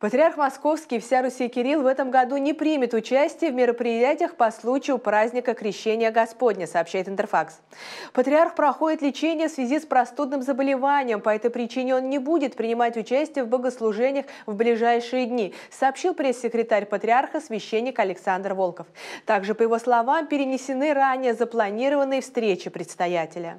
Патриарх Московский и вся Руси Кирилл в этом году не примет участие в мероприятиях по случаю праздника Крещения Господня, сообщает Интерфакс. Патриарх проходит лечение в связи с простудным заболеванием. По этой причине он не будет принимать участие в богослужениях в ближайшие дни, сообщил пресс-секретарь патриарха священник Александр Волков. Также, по его словам, перенесены ранее запланированные встречи предстоятеля.